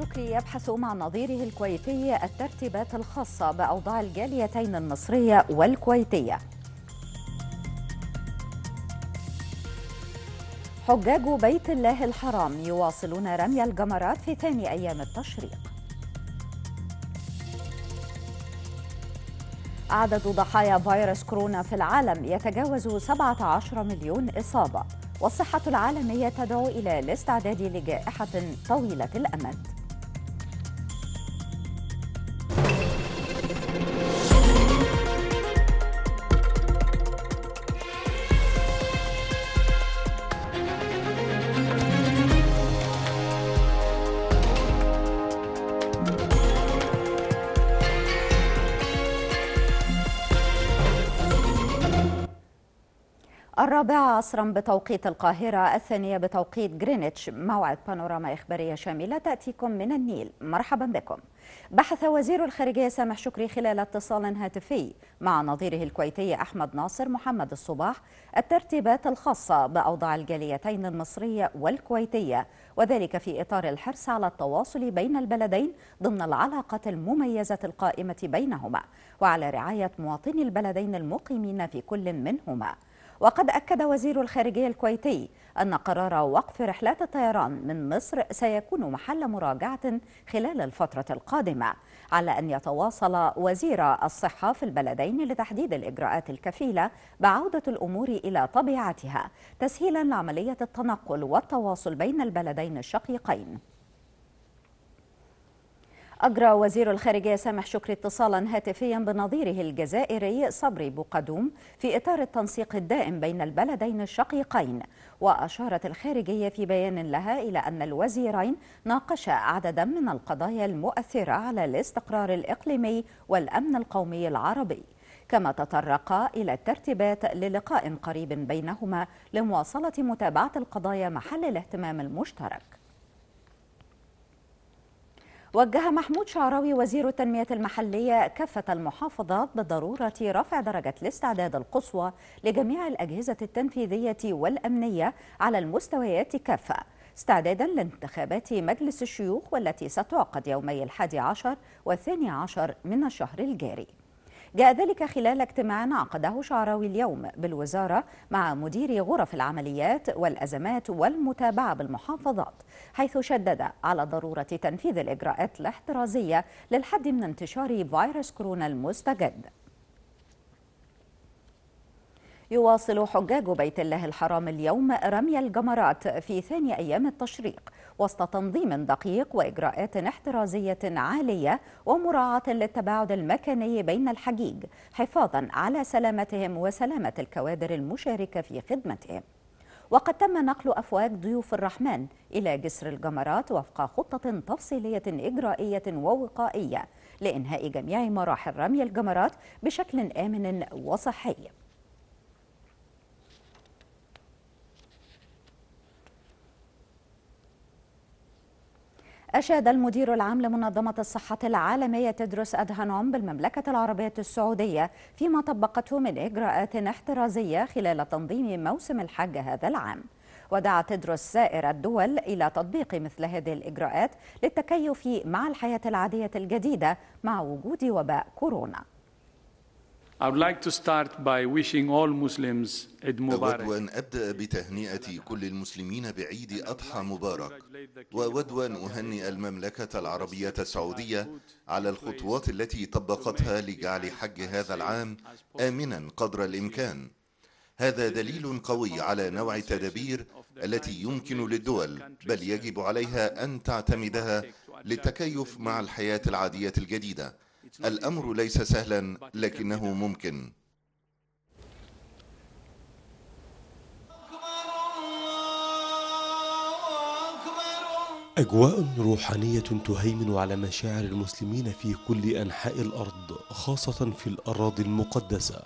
الشكري يبحث مع نظيره الكويتي الترتيبات الخاصة بأوضاع الجاليتين المصرية والكويتية حجاج بيت الله الحرام يواصلون رمي الجمرات في ثاني أيام التشريق عدد ضحايا فيروس كورونا في العالم يتجاوز 17 مليون إصابة والصحة العالمية تدعو إلى الاستعداد لجائحة طويلة الأمد الرابعة عصرا بتوقيت القاهرة الثانية بتوقيت جرينتش موعد بانوراما إخبارية شاملة تأتيكم من النيل مرحبا بكم بحث وزير الخارجية سامح شكري خلال اتصال هاتفي مع نظيره الكويتي أحمد ناصر محمد الصباح الترتيبات الخاصة بأوضاع الجاليتين المصرية والكويتية وذلك في إطار الحرص على التواصل بين البلدين ضمن العلاقة المميزة القائمة بينهما وعلى رعاية مواطني البلدين المقيمين في كل منهما وقد أكد وزير الخارجية الكويتي أن قرار وقف رحلات الطيران من مصر سيكون محل مراجعة خلال الفترة القادمة على أن يتواصل وزير الصحة في البلدين لتحديد الإجراءات الكفيلة بعودة الأمور إلى طبيعتها تسهيلا لعملية التنقل والتواصل بين البلدين الشقيقين أجرى وزير الخارجية سامح شكري اتصالا هاتفيا بنظيره الجزائري صبري بوقدوم في إطار التنسيق الدائم بين البلدين الشقيقين وأشارت الخارجية في بيان لها إلى أن الوزيرين ناقشا عددا من القضايا المؤثرة على الاستقرار الإقليمي والأمن القومي العربي كما تطرقا إلى الترتيبات للقاء قريب بينهما لمواصلة متابعة القضايا محل الاهتمام المشترك وجه محمود شعراوي وزير التنمية المحلية كافة المحافظات بضرورة رفع درجة الاستعداد القصوى لجميع الأجهزة التنفيذية والأمنية على المستويات كافة استعدادا لانتخابات مجلس الشيوخ والتي ستعقد يومي الحادي عشر والثاني عشر من الشهر الجاري جاء ذلك خلال اجتماع عقده شعراوي اليوم بالوزارة مع مدير غرف العمليات والأزمات والمتابعة بالمحافظات حيث شدد على ضرورة تنفيذ الإجراءات الاحترازية للحد من انتشار فيروس كورونا المستجد يواصل حجاج بيت الله الحرام اليوم رمي الجمرات في ثاني أيام التشريق وسط تنظيم دقيق وإجراءات احترازية عالية ومراعاة للتباعد المكاني بين الحجيج حفاظا على سلامتهم وسلامة الكوادر المشاركة في خدمتهم وقد تم نقل أفواج ضيوف الرحمن إلى جسر الجمرات وفق خطة تفصيلية إجرائية ووقائية لإنهاء جميع مراحل رمي الجمرات بشكل آمن وصحي أشاد المدير العام لمنظمة الصحة العالمية تدرس أدهانوم بالمملكة العربية السعودية فيما طبقته من إجراءات احترازية خلال تنظيم موسم الحج هذا العام ودعا تدرس سائر الدول إلى تطبيق مثل هذه الإجراءات للتكيف مع الحياة العادية الجديدة مع وجود وباء كورونا I would like to start by wishing all Muslims Eid Mubarak. أود أن أبدأ بتهنئة كل المسلمين بعيد أضحى مبارك وأود أن أهنئ المملكة العربية السعودية على الخطوات التي طبقتها لجعل حج هذا العام آمنا قدر الإمكان هذا دليل قوي على نوع التدابير التي يمكن للدول بل يجب عليها أن تعتمدها للتكيف مع الحياة العادية الجديدة الأمر ليس سهلا لكنه ممكن أجواء روحانية تهيمن على مشاعر المسلمين في كل أنحاء الأرض خاصة في الأراضي المقدسة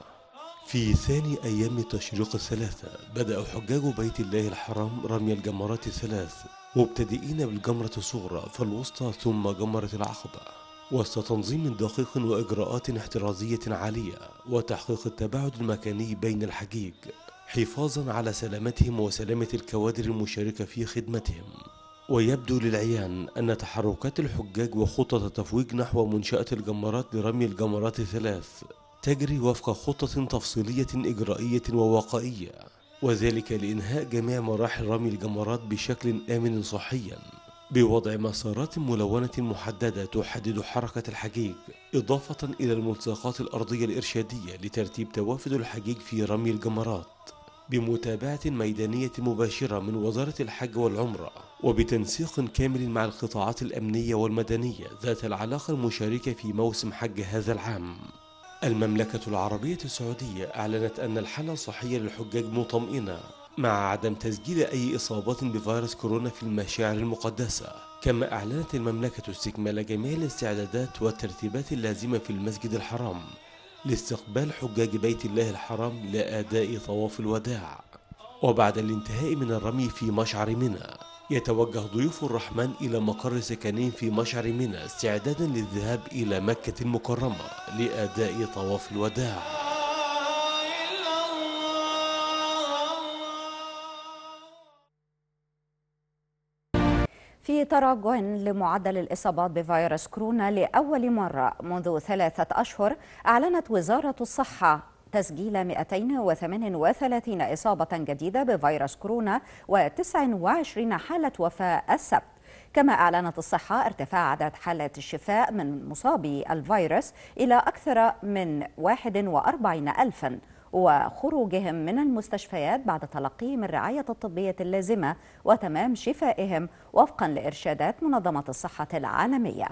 في ثاني أيام تشريق الثلاثة بدأ حجاج بيت الله الحرام رمي الجمرات الثلاث مبتدئين بالجمرة الصغرى فالوسطى ثم جمرة العقبة وسط تنظيم دقيق وإجراءات احترازية عالية وتحقيق التباعد المكاني بين الحجيج حفاظا على سلامتهم وسلامة الكوادر المشاركة في خدمتهم ويبدو للعيان أن تحركات الحجاج وخطط التفويج نحو منشأة الجمرات لرمي الجمرات الثلاث تجري وفق خطة تفصيلية إجرائية وواقعية وذلك لإنهاء جميع مراحل رمي الجمرات بشكل آمن صحيا بوضع مسارات ملونة محددة تحدد حركة الحجيج إضافة إلى الملصقات الأرضية الإرشادية لترتيب توافد الحجيج في رمي الجمرات بمتابعة ميدانية مباشرة من وزارة الحج والعمرة وبتنسيق كامل مع القطاعات الأمنية والمدنية ذات العلاقة المشاركة في موسم حج هذا العام المملكة العربية السعودية أعلنت أن الحالة الصحية للحجاج مطمئنة مع عدم تسجيل أي إصابات بفيروس كورونا في المشاعر المقدسة كما أعلنت المملكة استكمال جميع الاستعدادات والترتيبات اللازمة في المسجد الحرام لاستقبال حجاج بيت الله الحرام لأداء طواف الوداع وبعد الانتهاء من الرمي في مشعر منى يتوجه ضيوف الرحمن إلى مقر سكنين في مشعر منى استعدادا للذهاب إلى مكة المكرمة لأداء طواف الوداع في تراجع لمعدل الإصابات بفيروس كورونا لأول مرة منذ ثلاثة أشهر أعلنت وزارة الصحة تسجيل 238 إصابة جديدة بفيروس كورونا و29 حالة وفاة السبت كما أعلنت الصحة ارتفاع عدد حالات الشفاء من مصابي الفيروس إلى أكثر من 41 ألفاً وخروجهم من المستشفيات بعد تلقيهم الرعاية الطبية اللازمة وتمام شفائهم وفقا لإرشادات منظمة الصحة العالمية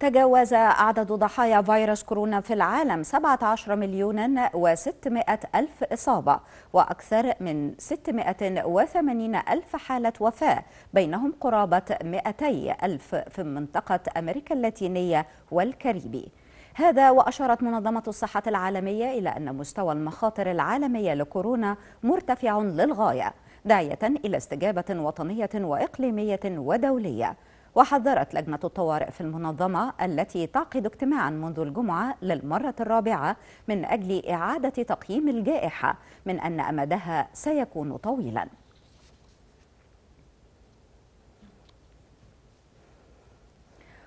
تجاوز عدد ضحايا فيروس كورونا في العالم 17 مليون و600 ألف إصابة وأكثر من 680 ألف حالة وفاة بينهم قرابة 200 ألف في منطقة أمريكا اللاتينية والكاريبي هذا وأشارت منظمة الصحة العالمية إلى أن مستوى المخاطر العالمية لكورونا مرتفع للغاية داعية إلى استجابة وطنية وإقليمية ودولية وحذرت لجنة الطوارئ في المنظمة التي تعقد اجتماعا منذ الجمعة للمرة الرابعة من أجل إعادة تقييم الجائحة من أن أمدها سيكون طويلاً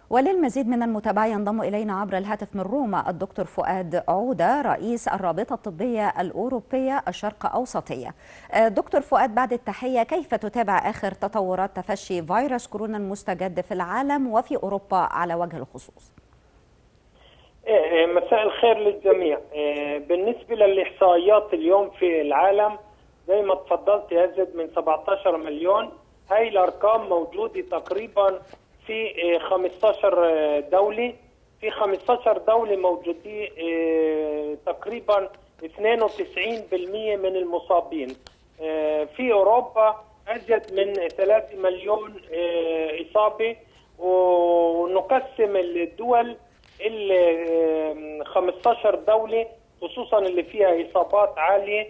وللمزيد من المتابعة ينضم إلينا عبر الهاتف من روما الدكتور فؤاد عودة رئيس الرابطة الطبية الأوروبية الشرق أوسطية آه، دكتور فؤاد بعد التحية كيف تتابع آخر تطورات تفشي فيروس كورونا المستجد في العالم وفي أوروبا على وجه الخصوص آه، آه، مساء الخير للجميع بالنسبة للإحصائيات اليوم في العالم زي ما تفضلت يزيد من 17 مليون هاي الأرقام موجودة تقريبا في 15 آه، آه، دوله في 15 دوله موجودين آه، تقريبا 92% من المصابين في اوروبا ازيد من 3 مليون اصابه ونقسم الدول ال 15 دوله خصوصا اللي فيها اصابات عاليه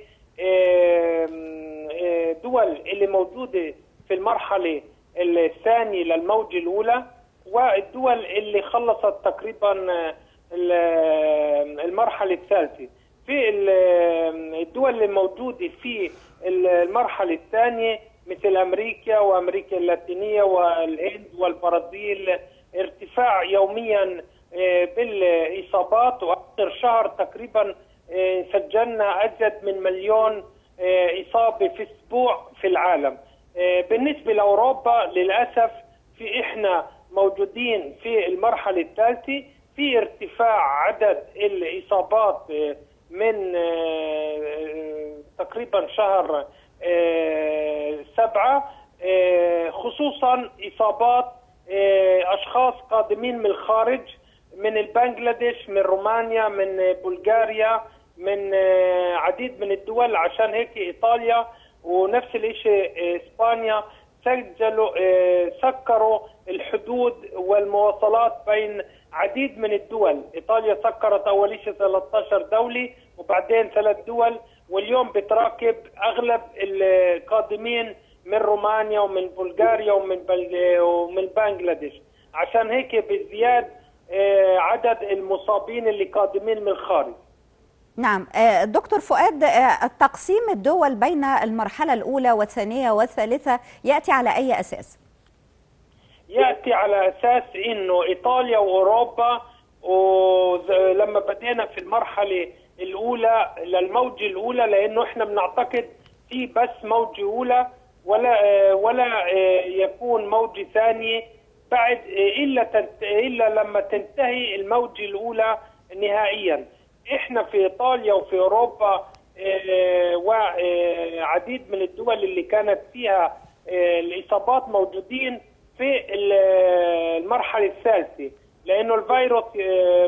دول اللي موجوده في المرحله الثاني للموج الأولى والدول اللي خلصت تقريبا آه، آه، المرحلة الثالثة في آه، الدول اللي موجودة في المرحلة الثانية مثل أمريكا وأمريكا اللاتينية والهند والبرازيل ارتفاع يوميا بالإصابات وآخر شهر تقريبا سجلنا أزيد من مليون إصابة في أسبوع في العالم آه، بالنسبه لاوروبا للاسف في احنا موجودين في المرحله الثالثه في ارتفاع عدد الاصابات آه، من آه، تقريبا شهر سبعة خصوصا إصابات أشخاص قادمين من الخارج من البنغلاديش من رومانيا من بلغاريا من عديد من الدول عشان هيك إيطاليا ونفس الشيء إيه، اسبانيا سجلوا إيه، سكروا الحدود والمواصلات بين عديد من الدول ايطاليا سكرت اول شيء 13 دوله وبعدين ثلاث دول واليوم بتراقب اغلب القادمين من رومانيا ومن بلغاريا ومن بل... إيه، ومن بنجلاديش عشان هيك بزياد عدد المصابين اللي قادمين من الخارج نعم آه، دكتور فؤاد آه، تقسيم الدول بين المرحلة الأولى والثانية والثالثة يأتي على أي أساس؟ يأتي على أساس أنه إيطاليا وأوروبا لما بدينا في المرحلة الأولى للموجة الأولى لأنه إحنا بنعتقد في بس موجة أولى ولا آه، ولا يكون موجة ثانية بعد إلا إلا لما تنتهي الموجة الأولى نهائياً احنا في ايطاليا وفي اوروبا آه، وعديد آه، من الدول اللي كانت فيها آه، الاصابات موجودين في المرحله الثالثه لانه الفيروس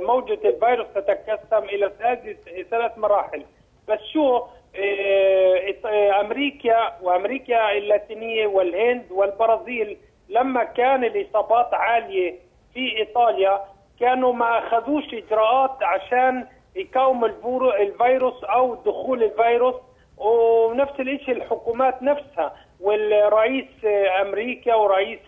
موجه الفيروس تتقسم الى ثلاث مراحل بس شو امريكا وامريكا اللاتينيه والهند والبرازيل لما كان الاصابات عاليه في ايطاليا كانوا ما اخذوش اجراءات عشان يقاوم الفيروس او دخول الفيروس ونفس الشيء الحكومات نفسها والرئيس امريكا ورئيس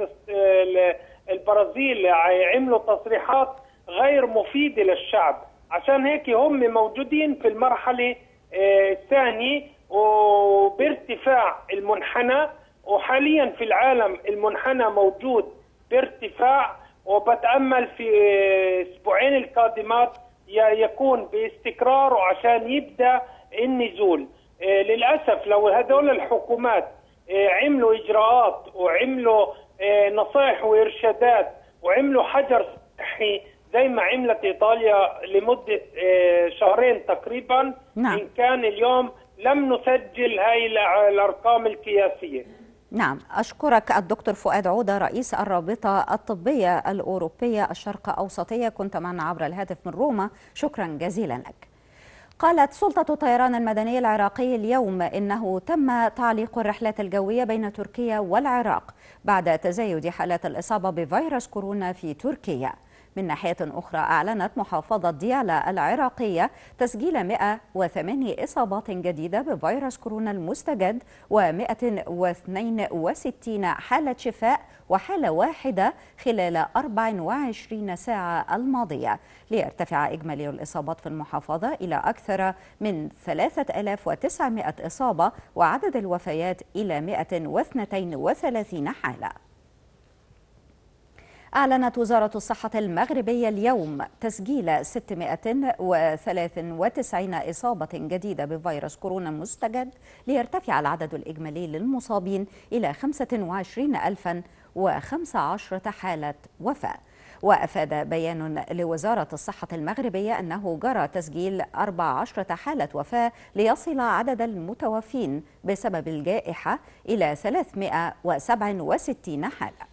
البرازيل عملوا تصريحات غير مفيده للشعب عشان هيك هم موجودين في المرحله آه، الثانيه وبارتفاع المنحنى وحاليا في العالم المنحنى موجود بارتفاع وبتامل في آه، اسبوعين القادمات يكون باستقرار عشان يبدا النزول إيه، للاسف لو هذول الحكومات إيه، عملوا اجراءات وعملوا إيه، نصائح وارشادات وعملوا حجر صحي زي ما عملت ايطاليا لمده شهرين تقريبا نعم. ان كان اليوم لم نسجل هاي الارقام القياسيه نعم أشكرك الدكتور فؤاد عودة رئيس الرابطة الطبية الأوروبية الشرق أوسطية كنت معنا عبر الهاتف من روما شكرا جزيلا لك قالت سلطة الطيران المدني العراقي اليوم إنه تم تعليق الرحلات الجوية بين تركيا والعراق بعد تزايد حالات الإصابة بفيروس كورونا في تركيا من ناحية أخرى أعلنت محافظة ديالى العراقية تسجيل 108 إصابات جديدة بفيروس كورونا المستجد و162 حالة شفاء وحالة واحدة خلال 24 ساعة الماضية ليرتفع إجمالي الإصابات في المحافظة إلى أكثر من 3900 إصابة وعدد الوفيات إلى 132 حالة أعلنت وزارة الصحة المغربية اليوم تسجيل 693 إصابة جديدة بفيروس كورونا مستجد ليرتفع العدد الإجمالي للمصابين إلى 25015 حالة وفاة وأفاد بيان لوزارة الصحة المغربية أنه جرى تسجيل 14 حالة وفاة ليصل عدد المتوفين بسبب الجائحة إلى 367 حالة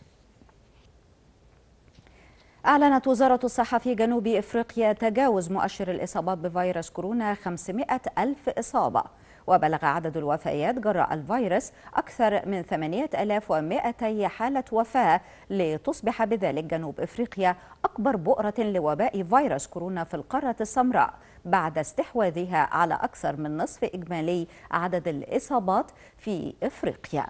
أعلنت وزارة الصحة في جنوب إفريقيا تجاوز مؤشر الإصابات بفيروس كورونا 500 ألف إصابة وبلغ عدد الوفيات جراء الفيروس أكثر من 8200 حالة وفاة لتصبح بذلك جنوب إفريقيا أكبر بؤرة لوباء فيروس كورونا في القارة السمراء بعد استحواذها على أكثر من نصف إجمالي عدد الإصابات في إفريقيا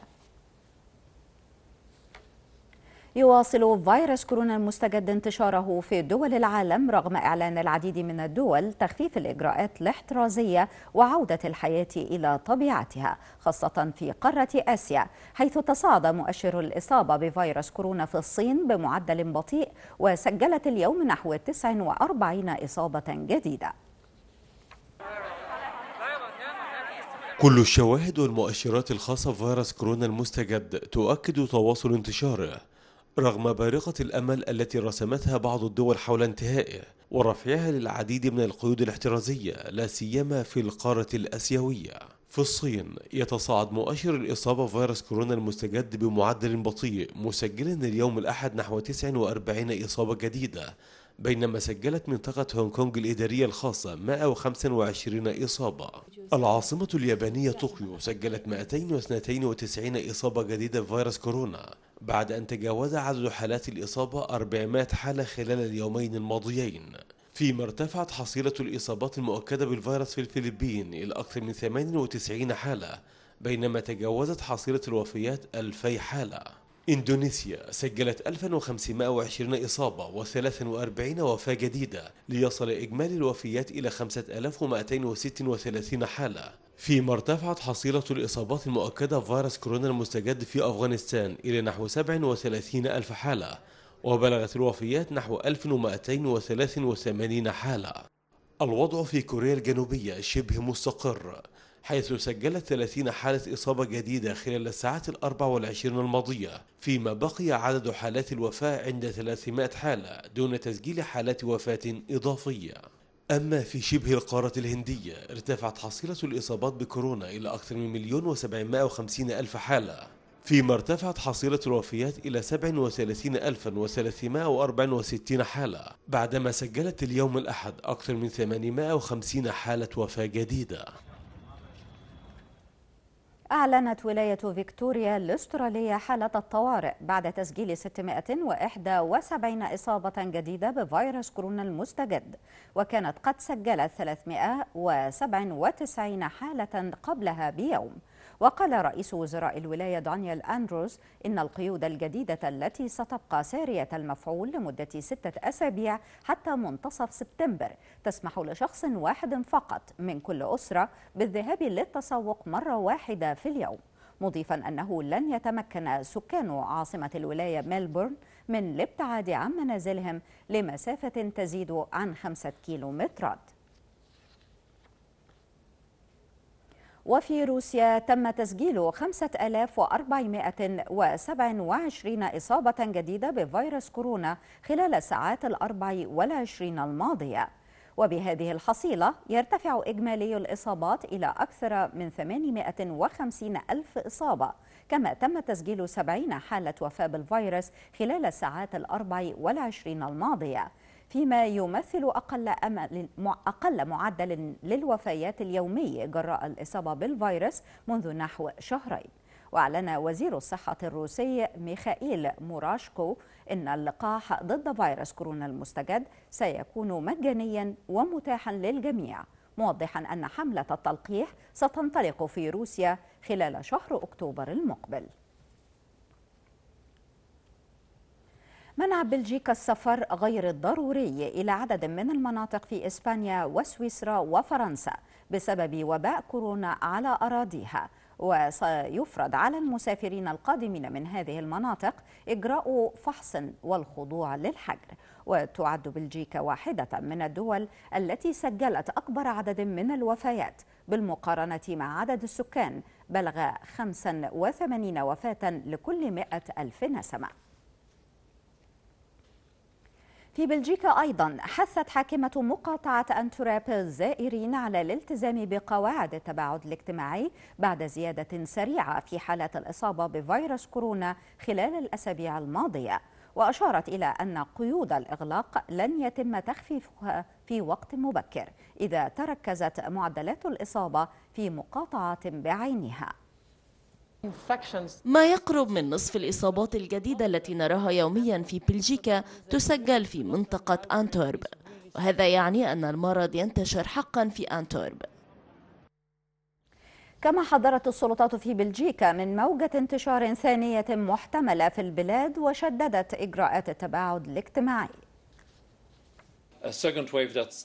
يواصل فيروس كورونا المستجد انتشاره في دول العالم رغم إعلان العديد من الدول تخفيف الإجراءات الاحترازية وعودة الحياة إلى طبيعتها خاصة في قارة آسيا حيث تصاعد مؤشر الإصابة بفيروس كورونا في الصين بمعدل بطيء وسجلت اليوم نحو 49 إصابة جديدة كل الشواهد والمؤشرات الخاصة بفيروس كورونا المستجد تؤكد تواصل انتشاره رغم بارقة الأمل التي رسمتها بعض الدول حول انتهائه ورفعها للعديد من القيود الاحترازية لا سيما في القارة الآسيوية في الصين يتصاعد مؤشر الإصابة فيروس كورونا المستجد بمعدل بطيء مسجلا اليوم الأحد نحو 49 إصابة جديدة بينما سجلت منطقة هونغ كونغ الإدارية الخاصة 125 إصابة العاصمة اليابانية طوكيو سجلت 292 إصابة جديدة بفيروس كورونا بعد أن تجاوز عدد حالات الإصابة 400 حالة خلال اليومين الماضيين فيما ارتفعت حصيلة الإصابات المؤكدة بالفيروس في الفلبين إلى أكثر من 98 حالة بينما تجاوزت حصيلة الوفيات 2000 حالة إندونيسيا سجلت 1520 إصابة و43 وفاة جديدة ليصل إجمالي الوفيات إلى 5236 حالة فيما ارتفعت حصيلة الإصابات المؤكدة بفيروس كورونا المستجد في أفغانستان إلى نحو 37 ألف حالة وبلغت الوفيات نحو 1283 حالة الوضع في كوريا الجنوبية شبه مستقر حيث سجلت 30 حالة إصابة جديدة خلال الساعات الأربع والعشرين الماضية فيما بقي عدد حالات الوفاة عند 300 حالة دون تسجيل حالات وفاة إضافية أما في شبه القارة الهندية ارتفعت حصيلة الإصابات بكورونا إلى أكثر من مليون وسبعمائة وخمسين ألف حالة فيما ارتفعت حصيلة الوفيات إلى 37364 حالة بعدما سجلت اليوم الأحد أكثر من 850 حالة وفاة جديدة أعلنت ولاية فيكتوريا الأسترالية حالة الطوارئ بعد تسجيل 671 إصابة جديدة بفيروس كورونا المستجد وكانت قد سجلت 397 حالة قبلها بيوم وقال رئيس وزراء الولاية دانيال أندروز إن القيود الجديدة التي ستبقى سارية المفعول لمدة ستة أسابيع حتى منتصف سبتمبر تسمح لشخص واحد فقط من كل أسرة بالذهاب للتسوق مرة واحدة في اليوم مضيفا أنه لن يتمكن سكان عاصمة الولاية ميلبورن من الابتعاد عن منازلهم لمسافة تزيد عن خمسة كيلومترات وفي روسيا تم تسجيل 5427 إصابة جديدة بفيروس كورونا خلال الساعات الأربع والعشرين الماضية وبهذه الحصيلة يرتفع إجمالي الإصابات إلى أكثر من 850 ألف إصابة كما تم تسجيل 70 حالة وفاة بالفيروس خلال الساعات الأربع والعشرين الماضية فيما يمثل أقل, أمل أقل معدل للوفيات اليومي جراء الإصابة بالفيروس منذ نحو شهرين وأعلن وزير الصحة الروسي ميخائيل موراشكو أن اللقاح ضد فيروس كورونا المستجد سيكون مجانيا ومتاحا للجميع موضحا أن حملة التلقيح ستنطلق في روسيا خلال شهر أكتوبر المقبل منع بلجيكا السفر غير الضروري إلى عدد من المناطق في إسبانيا وسويسرا وفرنسا بسبب وباء كورونا على أراضيها وسيفرض على المسافرين القادمين من هذه المناطق إجراء فحص والخضوع للحجر وتعد بلجيكا واحدة من الدول التي سجلت أكبر عدد من الوفيات بالمقارنة مع عدد السكان بلغ 85 وفاة لكل 100 ألف نسمة في بلجيكا أيضا حثت حاكمة مقاطعة أنتراب الزائرين على الالتزام بقواعد التباعد الاجتماعي بعد زيادة سريعة في حالات الإصابة بفيروس كورونا خلال الأسابيع الماضية وأشارت إلى أن قيود الإغلاق لن يتم تخفيفها في وقت مبكر إذا تركزت معدلات الإصابة في مقاطعة بعينها ما يقرب من نصف الإصابات الجديدة التي نراها يوميا في بلجيكا تسجل في منطقة أنتورب وهذا يعني أن المرض ينتشر حقا في أنتورب كما حذرت السلطات في بلجيكا من موجة انتشار ثانية محتملة في البلاد وشددت إجراءات التباعد الاجتماعي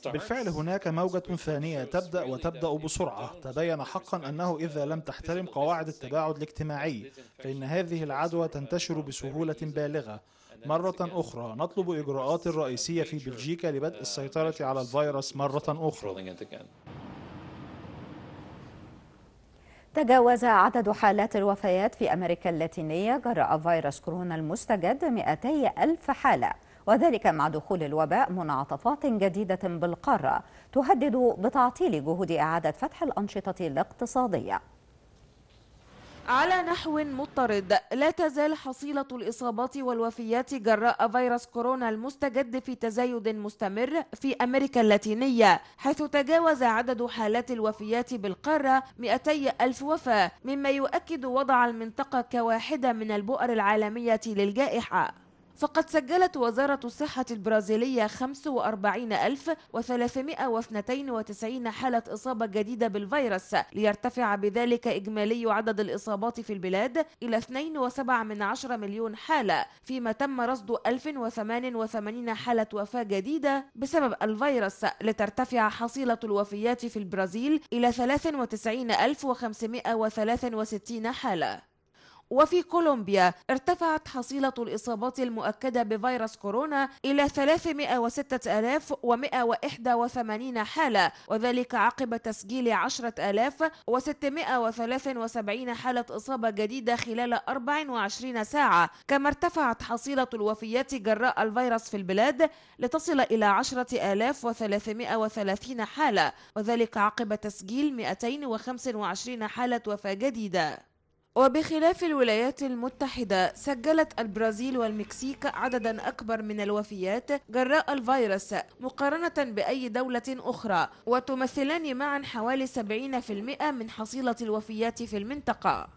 بالفعل هناك موجة ثانية تبدأ وتبدأ بسرعة تبين حقا أنه إذا لم تحترم قواعد التباعد الاجتماعي فإن هذه العدوى تنتشر بسهولة بالغة مرة أخرى نطلب إجراءات رئيسية في بلجيكا لبدء السيطرة على الفيروس مرة أخرى تجاوز عدد حالات الوفيات في أمريكا اللاتينية جراء فيروس كورونا المستجد 200 ألف حالة وذلك مع دخول الوباء منعطفات جديدة بالقارة تهدد بتعطيل جهود إعادة فتح الأنشطة الاقتصادية على نحو مضطرد لا تزال حصيلة الإصابات والوفيات جراء فيروس كورونا المستجد في تزايد مستمر في أمريكا اللاتينية حيث تجاوز عدد حالات الوفيات بالقارة 200 ألف وفاة مما يؤكد وضع المنطقة كواحدة من البؤر العالمية للجائحة فقد سجلت وزارة الصحة البرازيلية 45392 حالة إصابة جديدة بالفيروس ليرتفع بذلك إجمالي عدد الإصابات في البلاد إلى 2.7 مليون حالة فيما تم رصد 1088 حالة وفاة جديدة بسبب الفيروس لترتفع حصيلة الوفيات في البرازيل إلى 93563 حالة وفي كولومبيا ارتفعت حصيلة الإصابات المؤكدة بفيروس كورونا إلى 306181 حالة وذلك عقب تسجيل 10673 حالة إصابة جديدة خلال 24 ساعة كما ارتفعت حصيلة الوفيات جراء الفيروس في البلاد لتصل إلى 10330 حالة وذلك عقب تسجيل 225 حالة وفاة جديدة وبخلاف الولايات المتحدة سجلت البرازيل والمكسيك عددا أكبر من الوفيات جراء الفيروس مقارنة بأي دولة أخرى وتمثلان معا حوالي 70% من حصيلة الوفيات في المنطقة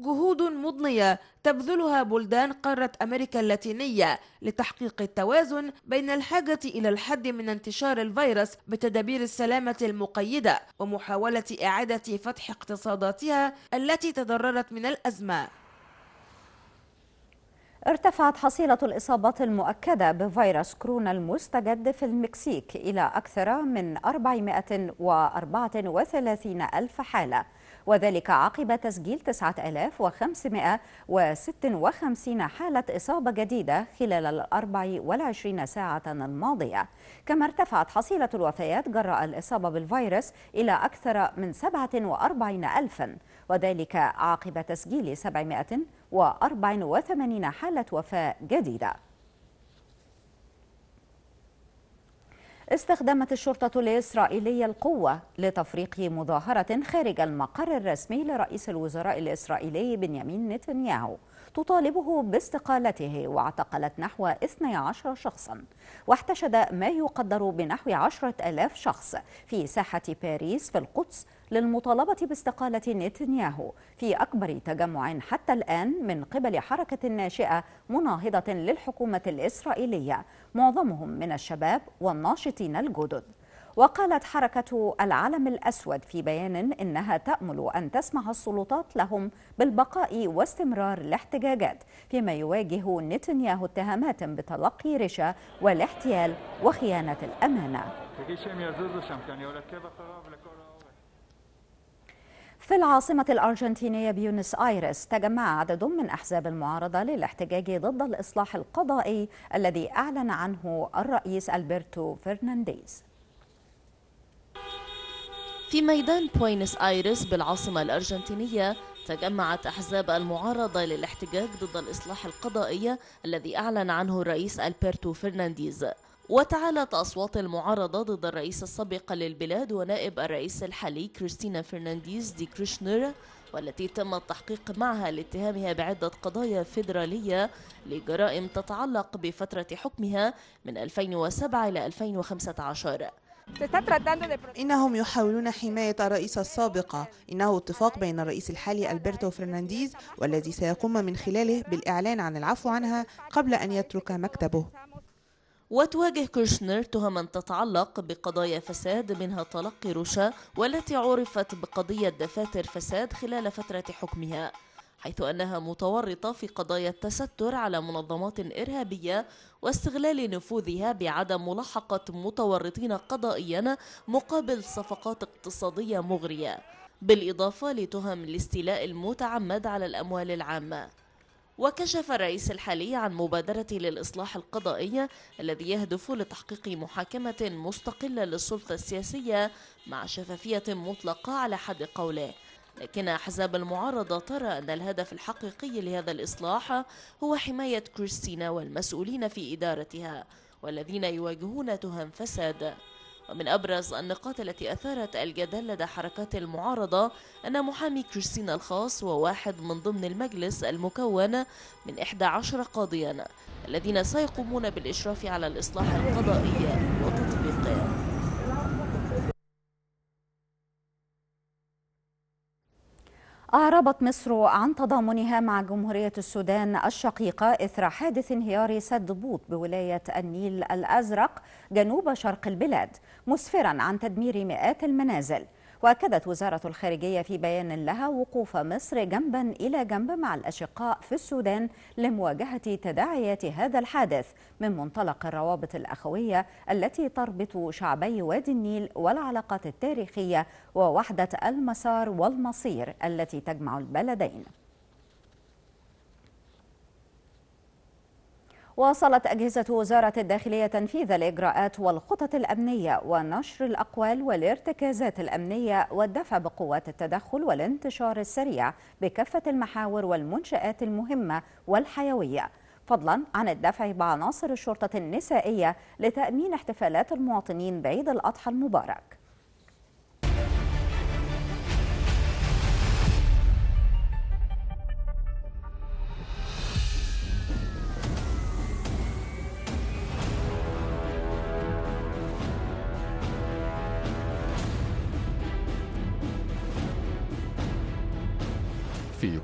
جهود مضنية تبذلها بلدان قارة أمريكا اللاتينية لتحقيق التوازن بين الحاجة إلى الحد من انتشار الفيروس بتدابير السلامة المقيدة ومحاولة إعادة فتح اقتصاداتها التي تضررت من الأزمة ارتفعت حصيلة الإصابات المؤكدة بفيروس كورونا المستجد في المكسيك إلى أكثر من 434 ألف حالة وذلك عقب تسجيل 9556 حالة إصابة جديدة خلال ال 24 ساعة الماضية كما ارتفعت حصيلة الوفيات جراء الإصابة بالفيروس إلى أكثر من 47 ألفا وذلك عقب تسجيل 784 حالة وفاة جديدة استخدمت الشرطة الإسرائيلية القوة لتفريق مظاهرة خارج المقر الرسمي لرئيس الوزراء الإسرائيلي بنيامين نتنياهو تطالبه باستقالته واعتقلت نحو 12 شخصا واحتشد ما يقدر بنحو 10 ألاف شخص في ساحة باريس في القدس للمطالبة باستقالة نتنياهو في أكبر تجمع حتى الآن من قبل حركة ناشئة مناهضة للحكومة الإسرائيلية معظمهم من الشباب والناشطين الجدد وقالت حركة العلم الأسود في بيان إنها تأمل أن تسمح السلطات لهم بالبقاء واستمرار الاحتجاجات فيما يواجه نتنياهو اتهامات بتلقي رشا والاحتيال وخيانة الأمانة في العاصمة الأرجنتينية بيونس آيرس تجمع عدد من أحزاب المعارضة للاحتجاج ضد الإصلاح القضائي الذي أعلن عنه الرئيس ألبرتو فرنانديز في ميدان بوينس آيرس بالعاصمة الأرجنتينية تجمعت أحزاب المعارضة للاحتجاج ضد الإصلاح القضائي الذي أعلن عنه الرئيس ألبرتو فرنانديز وتعالت أصوات المعارضة ضد الرئيس السابق للبلاد ونائب الرئيس الحالي كريستينا فرنانديز دي كريشنر والتي تم التحقيق معها لاتهامها بعدة قضايا فيدرالية لجرائم تتعلق بفترة حكمها من 2007 إلى 2015 إنهم يحاولون حماية الرئيس السابقة إنه اتفاق بين الرئيس الحالي ألبرتو فرنانديز والذي سيقوم من خلاله بالإعلان عن العفو عنها قبل أن يترك مكتبه وتواجه كوشنر تهما تتعلق بقضايا فساد منها تلقي روشا والتي عرفت بقضية دفاتر فساد خلال فترة حكمها حيث أنها متورطة في قضايا التستر على منظمات إرهابية واستغلال نفوذها بعدم ملاحقة متورطين قضائيا مقابل صفقات اقتصادية مغرية بالإضافة لتهم الاستيلاء المتعمد على الأموال العامة وكشف الرئيس الحالي عن مبادرة للإصلاح القضائي الذي يهدف لتحقيق محاكمة مستقلة للسلطة السياسية مع شفافية مطلقة على حد قوله لكن أحزاب المعارضة ترى أن الهدف الحقيقي لهذا الإصلاح هو حماية كريستينا والمسؤولين في إدارتها والذين يواجهون تهم فساد ومن أبرز النقاط التي أثارت الجدل لدى حركات المعارضة أن محامي كريستينا الخاص هو واحد من ضمن المجلس المكون من 11 قاضيا الذين سيقومون بالإشراف على الإصلاح القضائي وتطبيقه أعربت مصر عن تضامنها مع جمهورية السودان الشقيقة إثر حادث انهيار سد بوط بولاية النيل الأزرق جنوب شرق البلاد مسفرا عن تدمير مئات المنازل وأكدت وزارة الخارجية في بيان لها وقوف مصر جنبا إلى جنب مع الأشقاء في السودان لمواجهة تداعيات هذا الحادث من منطلق الروابط الأخوية التي تربط شعبي وادي النيل والعلاقات التاريخية ووحدة المسار والمصير التي تجمع البلدين واصلت أجهزة وزارة الداخلية تنفيذ الإجراءات والخطط الأمنية ونشر الأقوال والارتكازات الأمنية والدفع بقوات التدخل والانتشار السريع بكافة المحاور والمنشآت المهمة والحيوية فضلا عن الدفع بعناصر الشرطة النسائية لتأمين احتفالات المواطنين بعيد الأضحى المبارك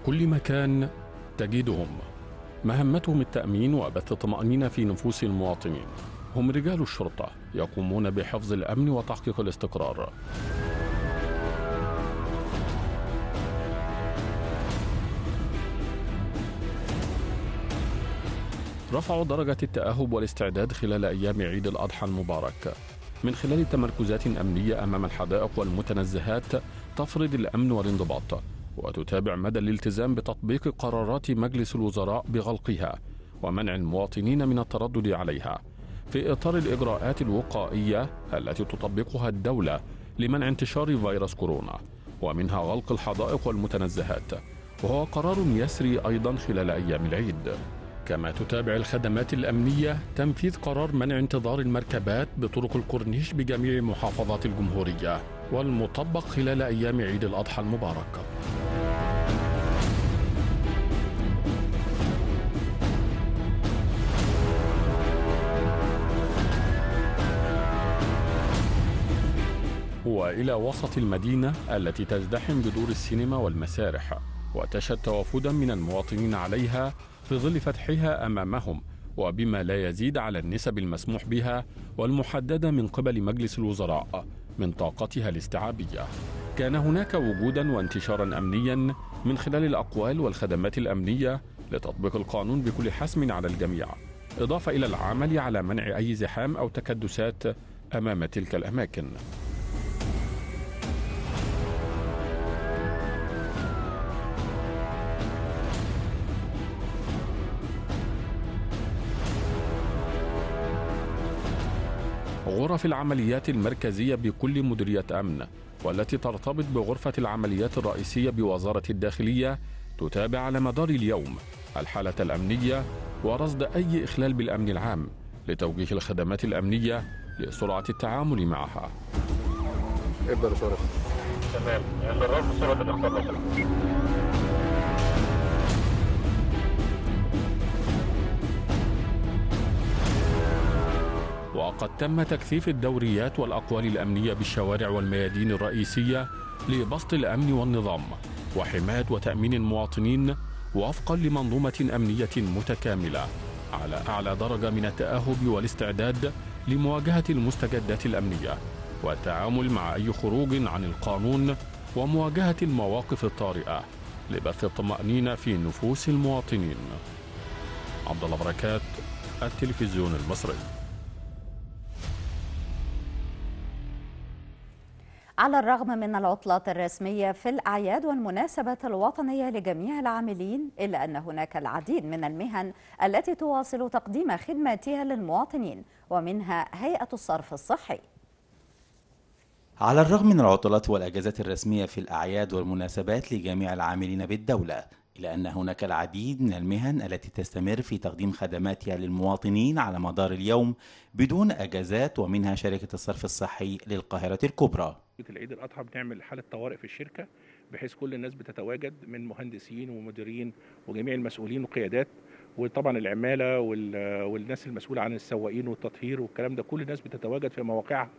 كل مكان تجدهم مهمتهم التأمين وبث طمأنينة في نفوس المواطنين هم رجال الشرطة يقومون بحفظ الأمن وتحقيق الاستقرار رفعوا درجة التأهب والاستعداد خلال أيام عيد الأضحى المبارك من خلال تمركزات أمنية أمام الحدائق والمتنزهات تفرض الأمن والانضباط وتتابع مدى الالتزام بتطبيق قرارات مجلس الوزراء بغلقها ومنع المواطنين من التردد عليها في اطار الاجراءات الوقائيه التي تطبقها الدوله لمنع انتشار فيروس كورونا ومنها غلق الحدائق والمتنزهات وهو قرار يسري ايضا خلال ايام العيد كما تتابع الخدمات الامنيه تنفيذ قرار منع انتظار المركبات بطرق الكورنيش بجميع محافظات الجمهوريه والمطبق خلال أيام عيد الأضحى المبارك وإلى وسط المدينة التي تزدحم بدور السينما والمسارح وتشهد وفودا من المواطنين عليها في ظل فتحها أمامهم وبما لا يزيد على النسب المسموح بها والمحددة من قبل مجلس الوزراء من طاقتها الاستيعابيه كان هناك وجودا وانتشارا امنيا من خلال الاقوال والخدمات الامنيه لتطبيق القانون بكل حسم على الجميع اضافه الى العمل على منع اي زحام او تكدسات امام تلك الاماكن غرف العمليات المركزية بكل مديرية أمن والتي ترتبط بغرفة العمليات الرئيسية بوزارة الداخلية تتابع على مدار اليوم الحالة الأمنية ورصد أي إخلال بالأمن العام لتوجيه الخدمات الأمنية لسرعة التعامل معها ابدأ تمام يعني الرصد سرعة وقد تم تكثيف الدوريات والأقوال الأمنية بالشوارع والميادين الرئيسية لبسط الأمن والنظام وحماية وتأمين المواطنين وفقا لمنظومة أمنية متكاملة على أعلى درجة من التأهب والاستعداد لمواجهة المستجدات الأمنية والتعامل مع أي خروج عن القانون ومواجهة المواقف الطارئة لبث الطمأنينة في نفوس المواطنين عبد الله بركات التلفزيون المصري على الرغم من العطلات الرسمية في الأعياد والمناسبة الوطنية لجميع العاملين إلا أن هناك العديد من المهن التي تواصل تقديم خدماتها للمواطنين ومنها هيئة الصرف الصحي على الرغم من العطلات والأجازات الرسمية في الأعياد والمناسبات لجميع العاملين بالدولة إلا أن هناك العديد من المهن التي تستمر في تقديم خدماتها للمواطنين على مدار اليوم بدون أجازات ومنها شركة الصرف الصحي للقاهرة الكبرى العيد الاضحى بنعمل حاله طوارئ في الشركه بحيث كل الناس بتتواجد من مهندسين ومديرين وجميع المسؤولين وقيادات وطبعا العماله والناس المسؤوله عن السواقين والتطهير والكلام ده كل الناس بتتواجد في مواقعها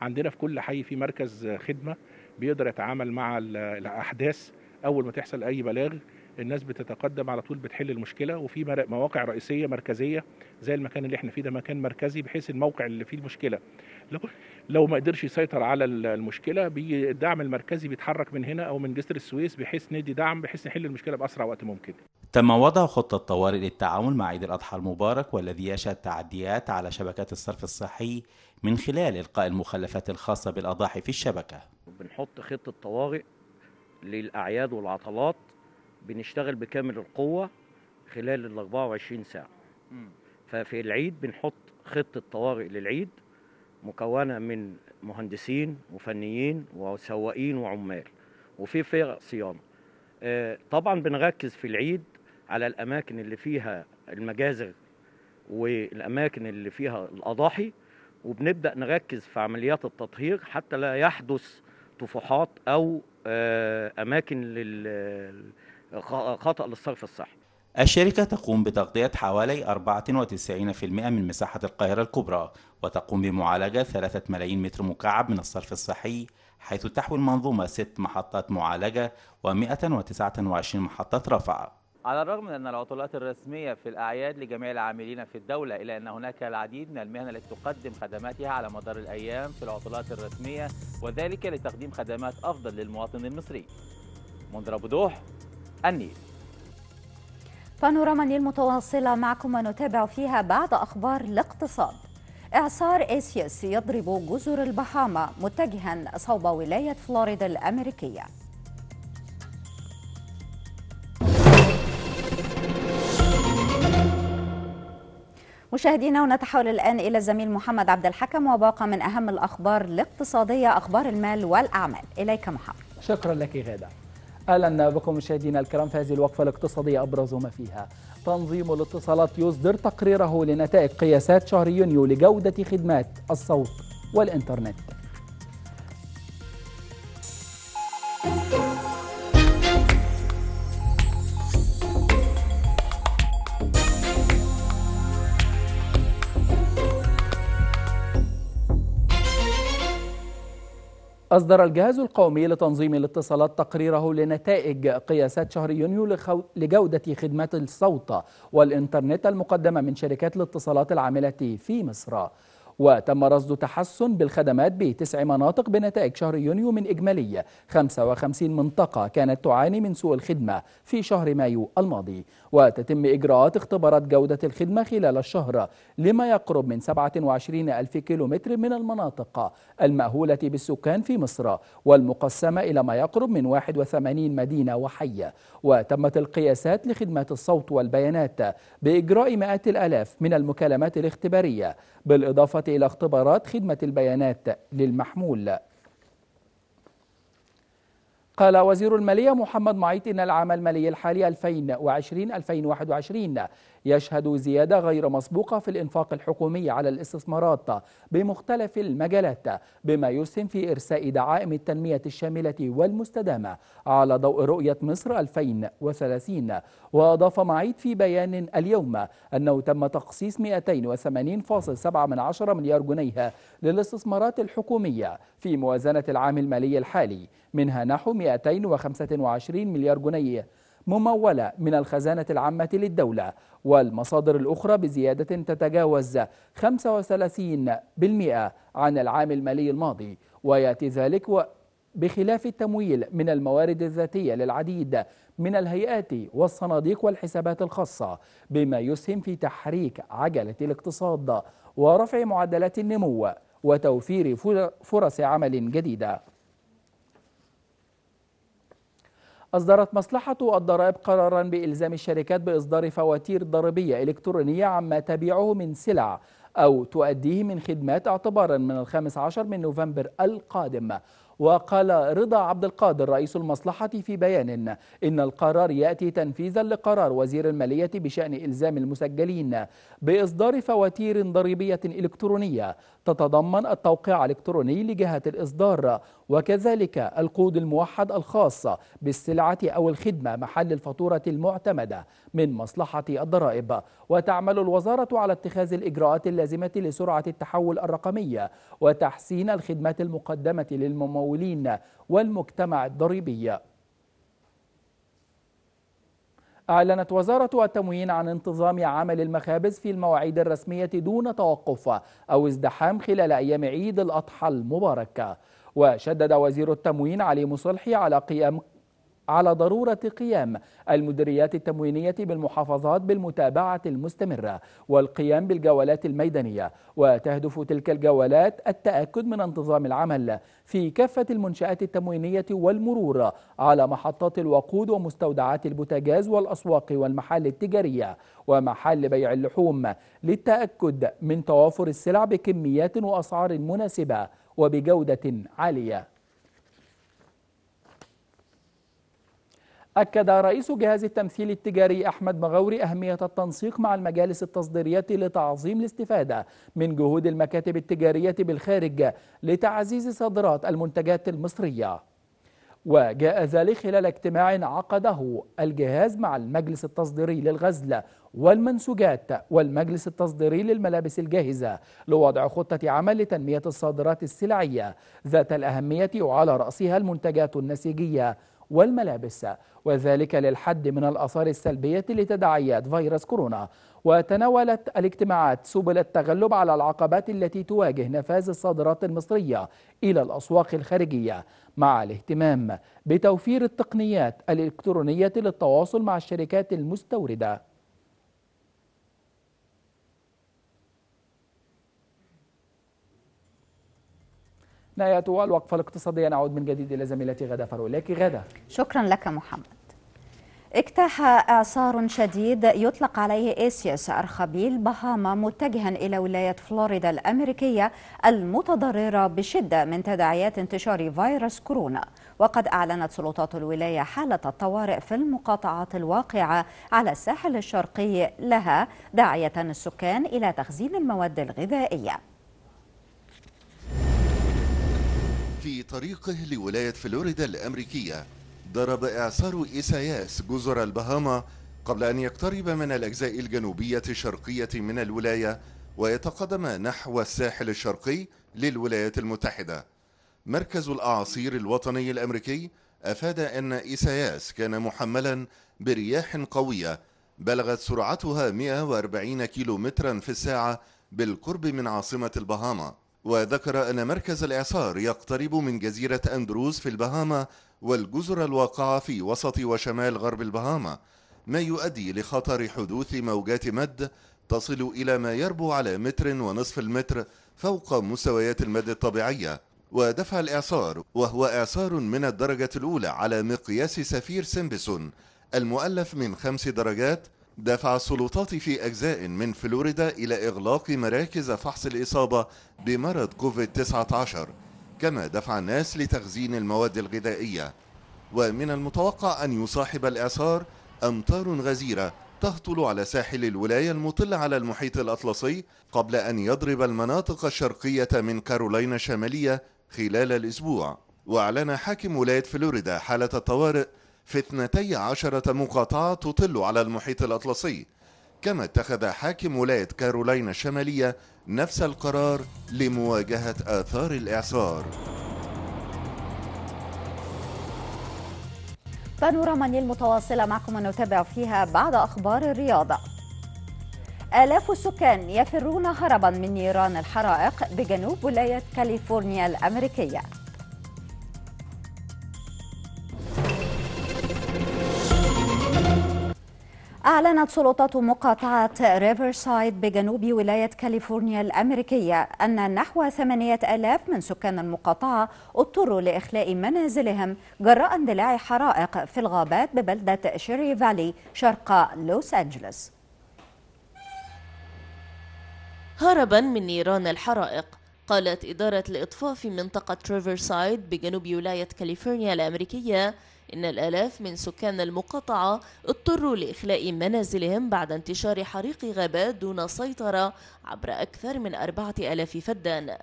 عندنا في كل حي في مركز خدمه بيقدر يتعامل مع الاحداث اول ما تحصل اي بلاغ الناس بتتقدم على طول بتحل المشكله وفي مواقع رئيسيه مركزيه زي المكان اللي احنا فيه ده مكان مركزي بحيث الموقع اللي فيه المشكله لو لو ما قدرش يسيطر على المشكله الدعم المركزي بيتحرك من هنا او من جسر السويس بحيث ندي دعم بحيث نحل المشكله باسرع وقت ممكن تم وضع خطة طوارئ للتعامل مع عيد الأضحى المبارك والذي يشهد تعديات على شبكات الصرف الصحي من خلال إلقاء المخلفات الخاصة بالأضاحي في الشبكة بنحط خطة طوارئ للأعياد والعطلات بنشتغل بكامل القوة خلال ال 24 ساعة ففي العيد بنحط خطة طوارئ للعيد مكونة من مهندسين وفنيين وسواقين وعمال وفي فرق صيانة آه، طبعا بنركز في العيد على الأماكن اللي فيها المجازر والأماكن اللي فيها الأضاحي وبنبدأ نركز في عمليات التطهير حتى لا يحدث طفوحات أو آه، أماكن لل خطأ للصرف الصحي الشركة تقوم بتغطية حوالي 94% من مساحة القاهرة الكبرى وتقوم بمعالجة 3 ملايين متر مكعب من الصرف الصحي حيث تحوي المنظومة 6 محطات معالجة و129 محطة رفع على الرغم من أن العطلات الرسمية في الأعياد لجميع العاملين في الدولة إلا أن هناك العديد من المهن التي تقدم خدماتها على مدار الأيام في العطلات الرسمية وذلك لتقديم خدمات أفضل للمواطن المصري منذر أبو دوح النيل بانوراما النيل متواصلة معكم ونتابع فيها بعد أخبار الاقتصاد إعصار إيسيوس يضرب جزر البحامة متجها صوب ولاية فلوريدا الأمريكية مشاهدينا ونتحول الآن إلى الزميل محمد عبد الحكم وباقة من أهم الأخبار الاقتصادية أخبار المال والأعمال إليك محمد شكرا لك غادة اهلا بكم مشاهدينا الكرام في هذه الوقفه الاقتصاديه ابرز ما فيها تنظيم الاتصالات يصدر تقريره لنتائج قياسات شهر يونيو لجوده خدمات الصوت والانترنت أصدر الجهاز القومي لتنظيم الاتصالات تقريره لنتائج قياسات شهر يونيو لجودة خدمات الصوت والإنترنت المقدمة من شركات الاتصالات العاملة في مصر وتم رصد تحسن بالخدمات بتسع مناطق بنتائج شهر يونيو من إجمالي 55 منطقة كانت تعاني من سوء الخدمة في شهر مايو الماضي وتتم إجراءات اختبارات جودة الخدمة خلال الشهر لما يقرب من 27 ألف كيلومتر من المناطق المأهولة بالسكان في مصر والمقسمة إلى ما يقرب من 81 مدينة وحي وتمت القياسات لخدمات الصوت والبيانات بإجراء مئات الآلاف من المكالمات الاختبارية بالإضافة إلى اختبارات خدمة البيانات للمحمول قال وزير المالية محمد معيط إن العام المالي الحالي 2020-2021 يشهد زيادة غير مسبوقة في الإنفاق الحكومي على الاستثمارات بمختلف المجالات بما يسهم في إرساء دعائم التنمية الشاملة والمستدامة على ضوء رؤية مصر 2030 وأضاف معيد في بيان اليوم أنه تم تخصيص 280.7 مليار جنيه للاستثمارات الحكومية في موازنة العام المالي الحالي منها نحو 225 مليار جنيه ممولة من الخزانة العامة للدولة والمصادر الأخرى بزيادة تتجاوز 35% عن العام المالي الماضي ويأتي ذلك و بخلاف التمويل من الموارد الذاتية للعديد من الهيئات والصناديق والحسابات الخاصة بما يسهم في تحريك عجلة الاقتصاد ورفع معدلات النمو وتوفير فرص عمل جديدة أصدرت مصلحة الضرائب قرارا بإلزام الشركات بإصدار فواتير ضريبية إلكترونية عما تبيعه من سلع أو تؤديه من خدمات اعتبارا من الخامس عشر من نوفمبر القادم وقال رضا عبد القادر رئيس المصلحة في بيان إن القرار يأتي تنفيذا لقرار وزير المالية بشأن إلزام المسجلين بإصدار فواتير ضريبية إلكترونية تتضمن التوقيع الإلكتروني لجهة الإصدار وكذلك الكود الموحد الخاص بالسلعة أو الخدمة محل الفاتورة المعتمدة من مصلحة الضرائب وتعمل الوزارة على اتخاذ الإجراءات اللازمة لسرعة التحول الرقمي وتحسين الخدمات المقدمة للممولين الممولين والمجتمع الضريبي أعلنت وزارة التموين عن انتظام عمل المخابز في المواعيد الرسمية دون توقف أو ازدحام خلال أيام عيد الأضحى المبارك وشدد وزير التموين علي مصلحي على قيام على ضرورة قيام المديريات التموينية بالمحافظات بالمتابعة المستمرة والقيام بالجولات الميدانية وتهدف تلك الجولات التأكد من انتظام العمل في كافة المنشآت التموينية والمرور على محطات الوقود ومستودعات البوتاجاز والأسواق والمحال التجارية ومحل بيع اللحوم للتأكد من توافر السلع بكميات وأسعار مناسبة وبجودة عالية أكد رئيس جهاز التمثيل التجاري أحمد مغوري أهمية التنسيق مع المجالس التصديرية لتعظيم الاستفادة من جهود المكاتب التجارية بالخارج لتعزيز صادرات المنتجات المصرية وجاء ذلك خلال اجتماع عقده الجهاز مع المجلس التصديري للغزل والمنسوجات والمجلس التصديري للملابس الجاهزة لوضع خطة عمل لتنمية الصادرات السلعية ذات الأهمية وعلى رأسها المنتجات النسيجية والملابس وذلك للحد من الآثار السلبية لتداعيات فيروس كورونا وتناولت الاجتماعات سبل التغلب على العقبات التي تواجه نفاذ الصادرات المصرية إلى الأسواق الخارجية مع الاهتمام بتوفير التقنيات الإلكترونية للتواصل مع الشركات المستوردة نهاية الوقفة الاقتصادية نعود من جديد إلى زميلتي غدا لك غدا شكرا لك محمد اجتاح إعصار شديد يطلق عليه اسياس أرخبيل بهاما متجها إلى ولاية فلوريدا الأمريكية المتضررة بشدة من تداعيات انتشار فيروس كورونا وقد أعلنت سلطات الولاية حالة الطوارئ في المقاطعات الواقعة على الساحل الشرقي لها داعية السكان إلى تخزين المواد الغذائية في طريقه لولاية فلوريدا الأمريكية ضرب إعصار إيساياس جزر البهاما قبل أن يقترب من الأجزاء الجنوبية الشرقية من الولاية ويتقدم نحو الساحل الشرقي للولايات المتحدة مركز الأعاصير الوطني الأمريكي أفاد أن إيساياس كان محملا برياح قوية بلغت سرعتها 140 كيلومترا في الساعة بالقرب من عاصمة البهاما وذكر أن مركز الإعصار يقترب من جزيرة أندروز في البهاما والجزر الواقعة في وسط وشمال غرب البهاما ما يؤدي لخطر حدوث موجات مد تصل إلى ما يربو على متر ونصف المتر فوق مستويات المد الطبيعية ودفع الإعصار وهو إعصار من الدرجة الأولى على مقياس سفير سيمبسون المؤلف من خمس درجات دفع السلطات في أجزاء من فلوريدا إلى إغلاق مراكز فحص الإصابة بمرض كوفيد-19 كما دفع الناس لتخزين المواد الغذائية ومن المتوقع أن يصاحب الإعصار أمطار غزيرة تهطل على ساحل الولاية المطل على المحيط الأطلسي قبل أن يضرب المناطق الشرقية من كارولينا الشمالية خلال الأسبوع وأعلن حاكم ولاية فلوريدا حالة الطوارئ في 12 مقاطعة تطل على المحيط الأطلسي كما اتخذ حاكم ولاية كارولينا الشمالية نفس القرار لمواجهة آثار الإعصار بانوراما نيل متواصلة معكم ونتابع فيها بعد أخبار الرياضة آلاف السكان يفرون هربا من نيران الحرائق بجنوب ولاية كاليفورنيا الأمريكية أعلنت سلطات مقاطعة ريفرسايد بجنوب ولاية كاليفورنيا الأمريكية أن نحو 8000 من سكان المقاطعة اضطروا لإخلاء منازلهم جراء اندلاع حرائق في الغابات ببلدة شيري فالي شرق لوس أنجلوس هربا من نيران الحرائق قالت إدارة الإطفاء في منطقة تريفرسايد بجنوب ولاية كاليفورنيا الأمريكية إن الآلاف من سكان المقاطعة اضطروا لإخلاء منازلهم بعد انتشار حريق غابات دون سيطرة عبر أكثر من أربعة ألاف فدان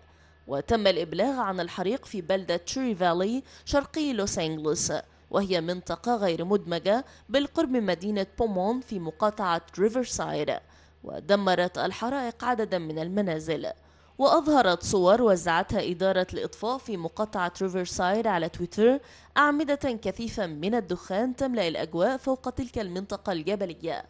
وتم الإبلاغ عن الحريق في بلدة تشيري فالي شرقي لوس أنجلوس وهي منطقة غير مدمجة بالقرب من مدينة بومون في مقاطعة ريفرسايد ودمرت الحرائق عددا من المنازل وأظهرت صور وزعتها إدارة الإطفاء في مقاطعة ريفرسايد على تويتر أعمدة كثيفة من الدخان تملأ الأجواء فوق تلك المنطقة الجبلية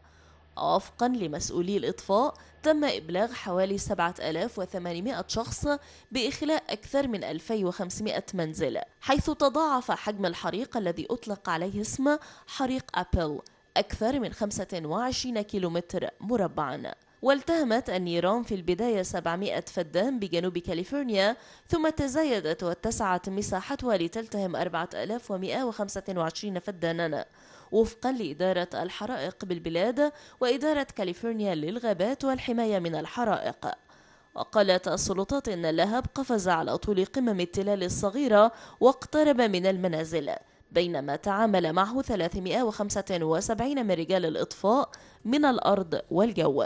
وفقا لمسؤولي الإطفاء تم إبلاغ حوالي 7800 شخص بإخلاء أكثر من 2500 منزل حيث تضاعف حجم الحريق الذي أطلق عليه اسم حريق أبل أكثر من 25 كيلومتر مربعاً والتهمت النيران في البداية 700 فدان بجنوب كاليفورنيا ثم تزايدت واتسعت مساحتها لتلتهم 4125 فدانا وفقا لإدارة الحرائق بالبلاد وإدارة كاليفورنيا للغابات والحماية من الحرائق وقالت السلطات إن اللهب قفز على طول قمم التلال الصغيرة واقترب من المنازل بينما تعامل معه 375 من رجال الإطفاء من الأرض والجو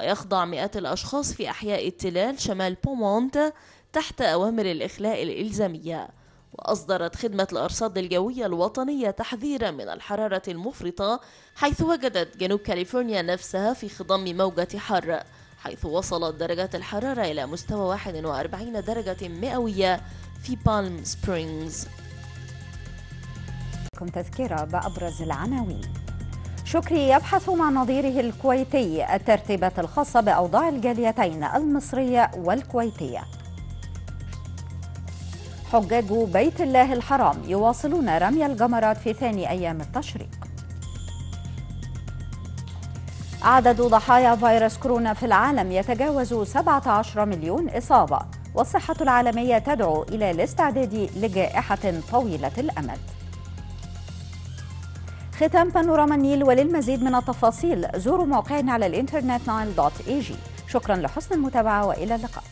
ويخضع مئات الأشخاص في أحياء التلال شمال بومونت تحت أوامر الإخلاء الإلزامية وأصدرت خدمة الأرصاد الجوية الوطنية تحذيرا من الحرارة المفرطة حيث وجدت جنوب كاليفورنيا نفسها في خضم موجة حر حيث وصلت درجات الحرارة إلى مستوى 41 درجة مئوية في بالم سبرينغز تذكرة بأبرز العناوين شكري يبحث مع نظيره الكويتي الترتيبات الخاصة بأوضاع الجاليتين المصرية والكويتية حجاج بيت الله الحرام يواصلون رمي الجمرات في ثاني أيام التشريق عدد ضحايا فيروس كورونا في العالم يتجاوز 17 مليون إصابة والصحة العالمية تدعو إلى الاستعداد لجائحة طويلة الأمد ختام بانوراما النيل وللمزيد من التفاصيل زوروا موقعنا على الانترنت نايل دوت اي جي شكرا لحسن المتابعة وإلى اللقاء